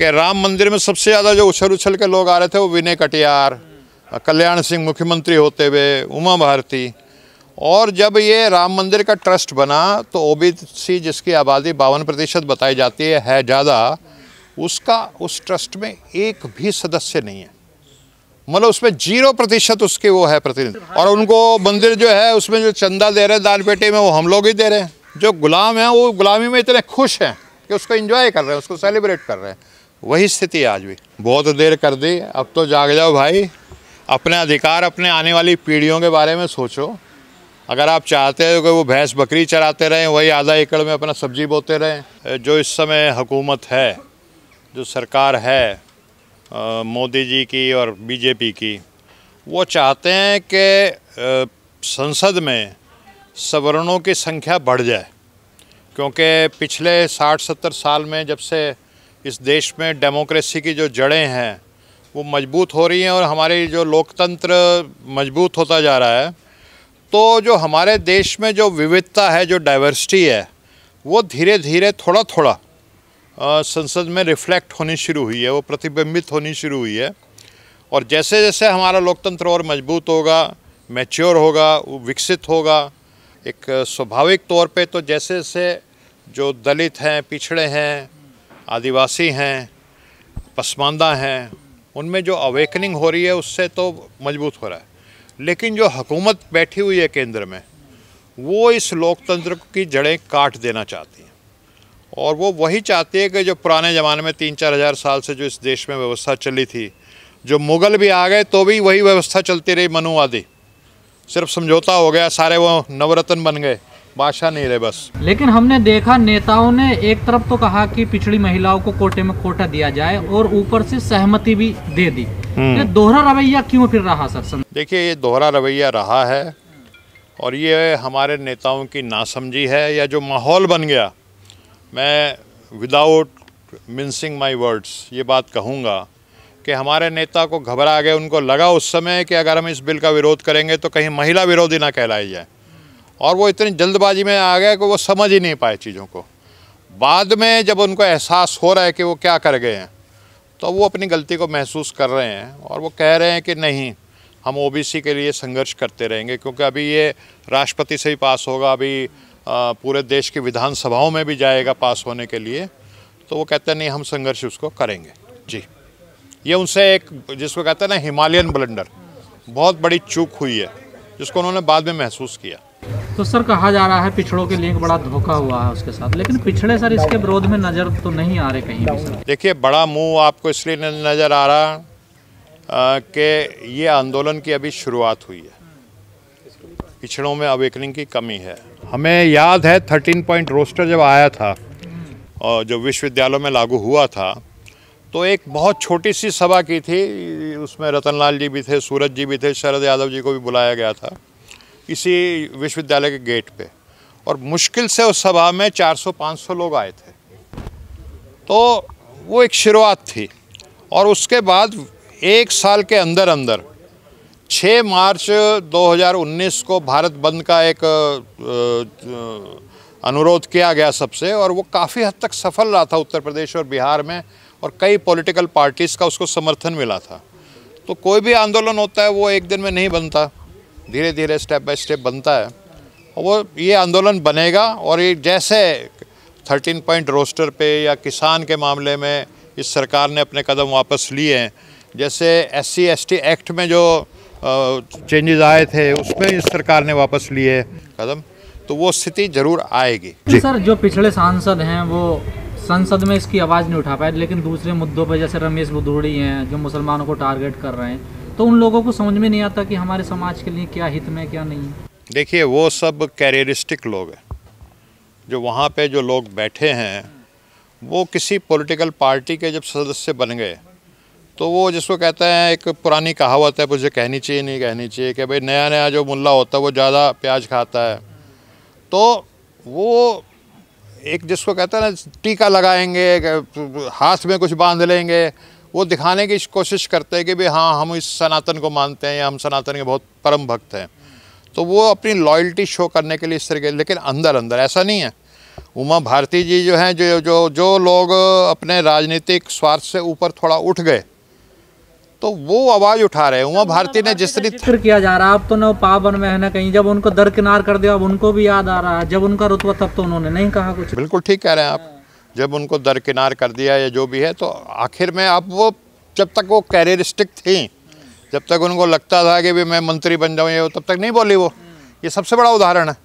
कि राम मंदिर में सबसे ज़्यादा जो उछल उछल के लोग आ रहे थे वो विनय कटियार कल्याण सिंह मुख्यमंत्री होते हुए उमा भारती और जब ये राम मंदिर का ट्रस्ट बना तो ओबीसी जिसकी आबादी बावन प्रतिशत बताई जाती है, है ज़्यादा उसका उस ट्रस्ट में एक भी सदस्य नहीं है मतलब उसमें जीरो प्रतिशत उसके वो है प्रतिनिधि और उनको मंदिर जो है उसमें जो चंदा दे रहे हैं दाल पेटी में वो हम लोग ही दे रहे हैं जो गुलाम हैं वो गुलामी में इतने खुश हैं कि उसको इंजॉय कर रहे हैं उसको सेलिब्रेट कर रहे हैं वही स्थिति आज भी बहुत देर कर दी अब तो जाग जाओ भाई अपने अधिकार अपने आने वाली पीढ़ियों के बारे में सोचो अगर आप चाहते हो कि वो भैंस बकरी चराते रहें वही आधा एकड़ में अपना सब्जी बोते रहें जो इस समय हुकूमत है जो सरकार है मोदी जी की और बीजेपी की वो चाहते हैं कि संसद में सवर्णों की संख्या बढ़ जाए क्योंकि पिछले 60-70 साल में जब से इस देश में डेमोक्रेसी की जो जड़ें हैं वो मजबूत हो रही हैं और हमारे जो लोकतंत्र मजबूत होता जा रहा है तो जो हमारे देश में जो विविधता है जो डाइवर्सिटी है वो धीरे धीरे थोड़ा थोड़ा संसद में रिफ्लेक्ट होनी शुरू हुई है वो प्रतिबिंबित होनी शुरू हुई है और जैसे जैसे हमारा लोकतंत्र और मजबूत होगा मैच्योर होगा विकसित होगा एक स्वाभाविक तौर पे तो जैसे जैसे जो दलित हैं पिछड़े हैं आदिवासी हैं पसमानदा हैं उनमें जो अवेकनिंग हो रही है उससे तो मजबूत हो रहा है लेकिन जो हकूमत बैठी हुई है केंद्र में वो इस लोकतंत्र की जड़ें काट देना चाहती हैं और वो वही चाहती है कि जो पुराने ज़माने में तीन चार हज़ार साल से जो इस देश में व्यवस्था चली थी जो मुग़ल भी आ गए तो भी वही व्यवस्था चलती रही मनुवादी सिर्फ समझौता हो गया सारे वो नवरत्न बन गए बादशाह नहीं रहे बस लेकिन हमने देखा नेताओं ने एक तरफ तो कहा कि पिछड़ी महिलाओं को कोटे में कोटा दिया जाए और ऊपर से सहमति भी दे दी हम्म। ये दोहरा रवैया क्यों फिर रहा सर देखिए ये दोहरा रवैया रहा है और ये हमारे नेताओं की नासमझी है या जो माहौल बन गया मैं विदाउट मिनसिंग माई वर्ड्स ये बात कहूँगा कि हमारे नेता को घबरा गए उनको लगा उस समय कि अगर हम इस बिल का विरोध करेंगे तो कहीं महिला विरोधी ना कहलाई जाए और वो इतनी जल्दबाजी में आ गया कि वो समझ ही नहीं पाए चीज़ों को बाद में जब उनको एहसास हो रहा है कि वो क्या कर गए हैं तो वो अपनी गलती को महसूस कर रहे हैं और वो कह रहे हैं कि नहीं हम ओबीसी के लिए संघर्ष करते रहेंगे क्योंकि अभी ये राष्ट्रपति से ही पास होगा अभी पूरे देश की विधानसभाओं में भी जाएगा पास होने के लिए तो वो कहते हैं नहीं हम संघर्ष उसको करेंगे जी ये उनसे एक जिसको कहते हैं ना हिमालयन ब्लंडर बहुत बड़ी चूक हुई है जिसको उन्होंने बाद में महसूस किया तो सर कहा जा रहा है पिछड़ों के लिए बड़ा धोखा हुआ है उसके साथ लेकिन पिछड़े सर इसके विरोध में नज़र तो नहीं आ रहे कहीं भी देखिए बड़ा मुंह आपको इसलिए नज़र आ रहा कि ये आंदोलन की अभी शुरुआत हुई है पिछड़ों में अवेकनिंग की कमी है हमें याद है थर्टीन पॉइंट रोस्टर जब आया था और जो विश्वविद्यालयों में लागू हुआ था तो एक बहुत छोटी सी सभा की थी उसमें रतनलाल जी भी थे सूरज जी भी थे शरद यादव जी को भी बुलाया गया था किसी विश्वविद्यालय के गेट पे और मुश्किल से उस सभा में 400-500 लोग आए थे तो वो एक शुरुआत थी और उसके बाद एक साल के अंदर अंदर 6 मार्च 2019 को भारत बंद का एक अनुरोध किया गया सबसे और वो काफ़ी हद तक सफल रहा था उत्तर प्रदेश और बिहार में और कई पॉलिटिकल पार्टीज़ का उसको समर्थन मिला था तो कोई भी आंदोलन होता है वो एक दिन में नहीं बनता धीरे धीरे स्टेप बाय स्टेप बनता है और वो ये आंदोलन बनेगा और ये जैसे थर्टीन पॉइंट रोस्टर पे या किसान के मामले में इस सरकार ने अपने कदम वापस लिए हैं जैसे एस सी एक्ट में जो चेंजेस आए थे उसमें इस सरकार ने वापस लिए कदम तो वो स्थिति जरूर आएगी जी। सर जो पिछले सांसद हैं वो संसद में इसकी आवाज़ नहीं उठा पाए लेकिन दूसरे मुद्दों पर जैसे रमेश भदूड़ी हैं जो मुसलमानों को टारगेट कर रहे हैं तो उन लोगों को समझ में नहीं आता कि हमारे समाज के लिए क्या हित में क्या नहीं है देखिए वो सब कैरियरिस्टिक लोग हैं जो वहाँ पे जो लोग बैठे हैं वो किसी पॉलिटिकल पार्टी के जब सदस्य बन गए तो वो जिसको कहते हैं एक पुरानी कहावत है मुझे कहनी चाहिए नहीं कहनी चाहिए कि भाई नया नया जो मुल्ला होता है वो ज़्यादा प्याज खाता है तो वो एक जिसको कहते हैं ना टीका लगाएंगे हाथ में कुछ बांध लेंगे वो दिखाने की कोशिश करते हैं कि भाई हाँ हम इस सनातन को मानते हैं या हम सनातन के बहुत परम भक्त हैं तो वो अपनी लॉयल्टी शो करने के लिए इस तरीके लेकिन अंदर अंदर ऐसा नहीं है उमा भारती जी जो हैं जो जो जो लोग अपने राजनीतिक स्वार्थ से ऊपर थोड़ा उठ गए तो वो आवाज़ उठा रहे हैं उमा भारती ने जिस तरह फिर किया जा रहा है अब तो ना पावन में है ना कहीं जब उनको दरकिनार कर दिया अब उनको भी याद आ रहा है जब उनका रुतबा तब तो उन्होंने नहीं कहा कुछ बिल्कुल ठीक कह रहे हैं आप जब उनको दरकिनार कर दिया या जो भी है तो आखिर में अब वो जब तक वो कैरियरिस्टिक थी जब तक उनको लगता था कि भी मैं मंत्री बन जाऊँ ये तब तक नहीं बोली वो ये सबसे बड़ा उदाहरण है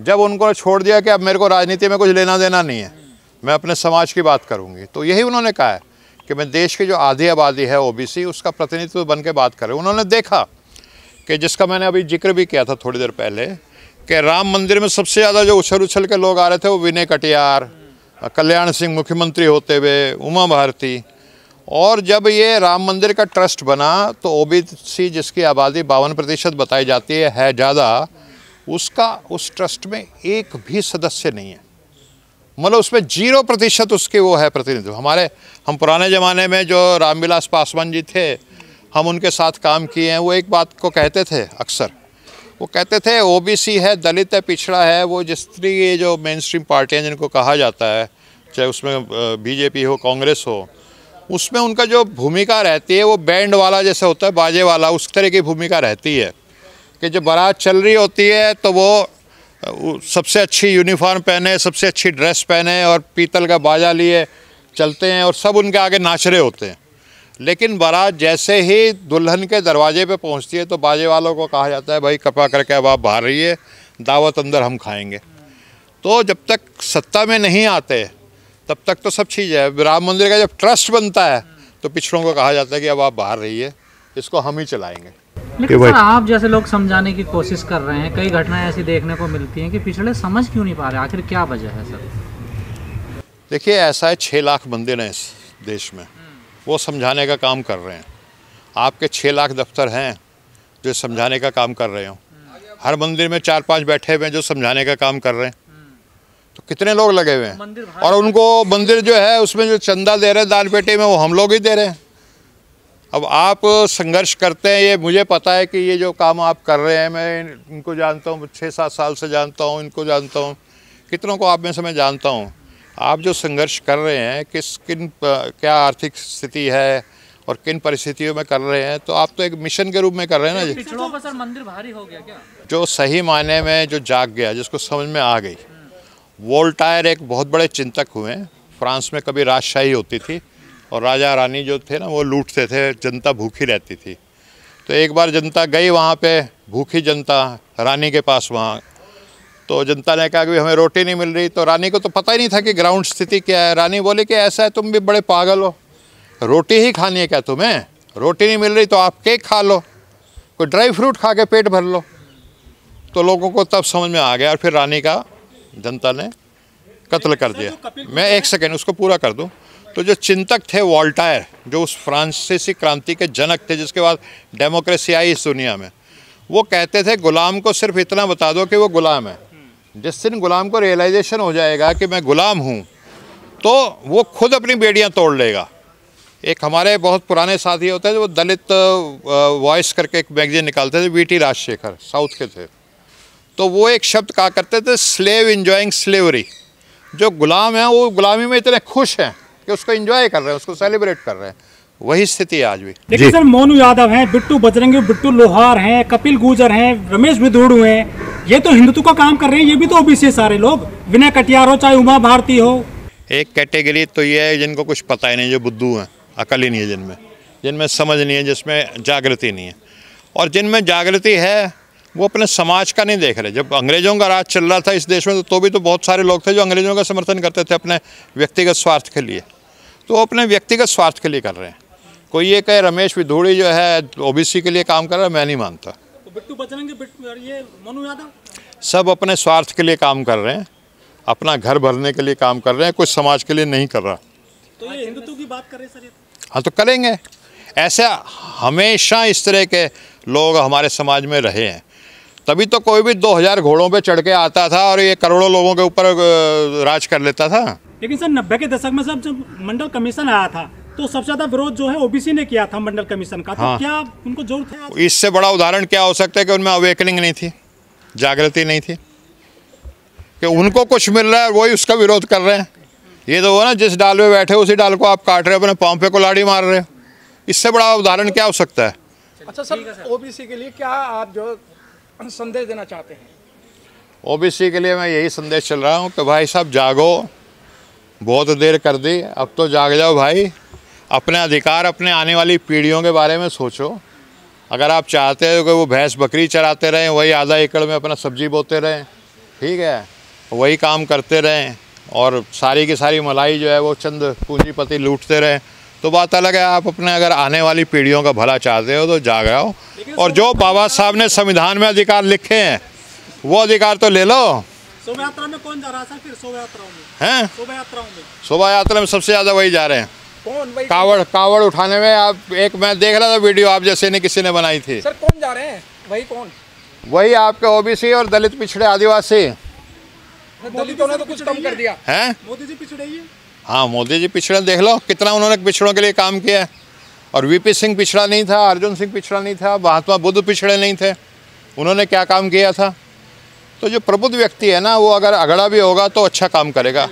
जब उनको छोड़ दिया कि अब मेरे को राजनीति में कुछ लेना देना नहीं है मैं अपने समाज की बात करूँगी तो यही उन्होंने कहा है कि मैं देश की जो आधी आबादी है ओबीसी उसका प्रतिनिधित्व बन के बात करें उन्होंने देखा कि जिसका मैंने अभी जिक्र भी किया था थोड़ी देर पहले कि राम मंदिर में सबसे ज़्यादा जो उछल उछल के लोग आ रहे थे वो विनय कटियार कल्याण सिंह मुख्यमंत्री होते हुए उमा भारती और जब ये राम मंदिर का ट्रस्ट बना तो ओ जिसकी आबादी बावन प्रतिशत बताई जाती है, है ज़्यादा उसका उस ट्रस्ट में एक भी सदस्य नहीं है मतलब उसमें जीरो प्रतिशत उसके वो है प्रतिनिधि हमारे हम पुराने ज़माने में जो रामविलास पासवान जी थे हम उनके साथ काम किए हैं वो एक बात को कहते थे अक्सर वो कहते थे ओबीसी है दलित है पिछड़ा है वो जिस तरीके ये जो मेन स्ट्रीम पार्टियाँ जिनको कहा जाता है चाहे उसमें बीजेपी हो कांग्रेस हो उसमें उनका जो भूमिका रहती है वो बैंड वाला जैसे होता है बाजे वाला उस तरह की भूमिका रहती है कि जब बारात चल रही होती है तो वो सबसे अच्छी यूनिफॉर्म पहने सबसे अच्छी ड्रेस पहने और पीतल का बाजा लिए चलते हैं और सब उनके आगे नाच रहे होते हैं लेकिन बारात जैसे ही दुल्हन के दरवाजे पे पहुंचती है तो बाजे वालों को कहा जाता है भाई कृपा करके अब आप बाहर रहिए दावत अंदर हम खाएंगे तो जब तक सत्ता में नहीं आते तब तक तो सब चीज़ है राम मंदिर का जब ट्रस्ट बनता है तो पिछड़ों को कहा जाता है कि अब आप बाहर रहिए इसको हम ही चलाएंगे लेकिन सर आप जैसे लोग समझाने की कोशिश कर रहे हैं कई घटनाएं ऐसी देखने को मिलती हैं कि पिछड़े समझ क्यों नहीं पा रहे आखिर क्या वजह है सर देखिए ऐसा है छः लाख मंदिर हैं इस देश में हम्म। वो समझाने का काम कर रहे हैं आपके छः लाख दफ्तर हैं जो समझाने का काम कर रहे हो हर मंदिर में चार पांच बैठे हुए हैं जो समझाने का काम कर रहे हैं तो कितने लोग लगे हुए हैं और उनको मंदिर जो है उसमें जो चंदा दे रहे हैं दान पेटे में वो हम लोग ही दे रहे हैं अब आप संघर्ष करते हैं ये मुझे पता है कि ये जो काम आप कर रहे हैं मैं इनको जानता हूँ छः सात साल से जानता हूँ इनको जानता हूँ कितनों को आप में से मैं जानता हूँ आप जो संघर्ष कर रहे हैं किस किन क्या आर्थिक स्थिति है और किन परिस्थितियों में कर रहे हैं तो आप तो एक मिशन के रूप में कर रहे हैं ना जी पिछड़ों का सर मंदिर भारी हो गया क्या जो सही मायने में जो जाग गया जिसको समझ में आ गई वोल्टायर एक बहुत बड़े चिंतक हुए फ्रांस में कभी राजशाही होती थी और राजा रानी जो थे ना वो लूटते थे जनता भूखी रहती थी तो एक बार जनता गई वहाँ पे भूखी जनता रानी के पास वहाँ तो जनता ने कहा कि हमें रोटी नहीं मिल रही तो रानी को तो पता ही नहीं था कि ग्राउंड स्थिति क्या है रानी बोली कि ऐसा है तुम भी बड़े पागल हो रोटी ही खानी है क्या तुम्हें रोटी नहीं मिल रही तो आप केक खा लो कोई ड्राई फ्रूट खा के पेट भर लो तो लोगों को तब समझ में आ गया और फिर रानी का जनता ने कत्ल कर दिया मैं एक सेकेंड उसको पूरा कर दूँ तो जो चिंतक थे वॉल्टायर जो उस फ्रांसीसी क्रांति के जनक थे जिसके बाद डेमोक्रेसी आई इस दुनिया में वो कहते थे गुलाम को सिर्फ इतना बता दो कि वो गुलाम है जिस दिन ग़ुलाम को रियलाइजेशन हो जाएगा कि मैं ग़ुलाम हूँ तो वो खुद अपनी बेड़ियाँ तोड़ लेगा एक हमारे बहुत पुराने साथी होते थे वो दलित वॉइस करके एक मैगजीन निकालते थे वी टी राजशेखर साउथ के थे तो वो एक शब्द कहा करते थे स्लेव इन्जॉइंग स्लेवरी जो गुलाम हैं वो गुलामी में इतने खुश हैं कि उसको इन्जॉय कर रहे हैं उसको सेलिब्रेट कर रहे हैं वही स्थिति आज भी देखिए सर मोनू यादव हैं बिट्टू बजरंगी बिट्टू लोहार हैं कपिल गुजर हैं रमेश भिदोड़ू हैं ये तो हिंदुत्व का काम कर रहे हैं ये भी तो ओबीसी सारे लोग विनय कटियार हो चाहे उमा भारती हो एक कैटेगरी तो ये है जिनको कुछ पता ही नहीं जो बुद्धू हैं अकल ही नहीं है जिनमें जिनमें समझ नहीं है जिसमें जागृति नहीं है और जिनमें जागृति है वो अपने समाज का नहीं देख रहे जब अंग्रेज़ों का राज चल रहा था इस देश में तो, तो भी तो बहुत सारे लोग थे जो अंग्रेज़ों का समर्थन करते थे अपने व्यक्तिगत स्वार्थ के लिए तो वो अपने व्यक्तिगत स्वार्थ के लिए कर रहे हैं कोई ये कहे रमेश विधोड़ी जो है ओबीसी के लिए काम कर रहा है मैं नहीं मानता तो बिट्टू मनु यादव सब अपने स्वार्थ के लिए काम कर रहे हैं अपना घर भरने के लिए काम कर रहे हैं कुछ समाज के लिए नहीं कर रहा तो ये हिंदुत्व की बात कर रहे सर हाँ तो करेंगे ऐसा हमेशा इस तरह के लोग हमारे समाज में रहे हैं तभी तो कोई भी 2000 घोड़ों पे चढ़ के आता था और ये करोड़ों लोगों के ऊपर राज कर लेता था लेकिन सर नब्बे के दशक में सब जब मंडल कमीशन आया था तो सबसे ज्यादा विरोध जो है ओबीसी ने किया था मंडल कमीशन का तो हाँ। तो क्या उनको जोर था तो इससे बड़ा उदाहरण क्या हो सकता है कि उनमें अवेकनिंग नहीं थी जागृति नहीं थी कि उनको कुछ मिल रहा है वही उसका विरोध कर रहे हैं ये तो वो ना जिस डाल में बैठे उसी डाल को आप काट रहे हो अपने पाँव पे लाड़ी मार रहे हो इससे बड़ा उदाहरण क्या हो सकता है अच्छा सर ओबीसी के लिए क्या आप जो संदेश देना चाहते हैं ओबीसी के लिए मैं यही संदेश चल रहा हूँ कि भाई साहब जागो बहुत देर कर दी अब तो जाग जाओ भाई अपने अधिकार अपने आने वाली पीढ़ियों के बारे में सोचो अगर आप चाहते हो कि वो भैंस बकरी चराते रहें वही आधा एकड़ में अपना सब्जी बोते रहें ठीक है वही काम करते रहें और सारी की सारी मलाई जो है वो चंद पूंजीपति लूटते रहें तो बात अलग है आप अपने अगर आने वाली पीढ़ियों का भला चाहते हो तो जाग रहो और जो बाबा साहब ने संविधान में अधिकार लिखे हैं वो अधिकार तो ले लो शोभा यात्रा में कौन जा रहा है फिर शोभा यात्राओं में हैं शोभा यात्राओं में शोभा यात्रा में सबसे ज़्यादा वही जा रहे हैं कौन भाई कावड़ कावड़ उठाने में आप एक मैं देख रहा था वीडियो आप जैसे ने किसी ने बनाई थी सर कौन जा रहे हैं वही कौन वही आपके ओबीसी और दलित पिछड़े आदिवासी दलितों ने तो कुछ कम कर दिया है मोदी जी पिछड़े ही हाँ मोदी जी पिछड़े देख लो कितना उन्होंने पिछड़ों के लिए काम किया और वीपी सिंह पिछड़ा नहीं था अर्जुन सिंह पिछड़ा नहीं था महात्मा बुद्ध पिछड़े नहीं थे उन्होंने क्या काम किया था तो जो प्रबुद्ध व्यक्ति है ना वो अगर अगड़ा भी होगा तो अच्छा काम करेगा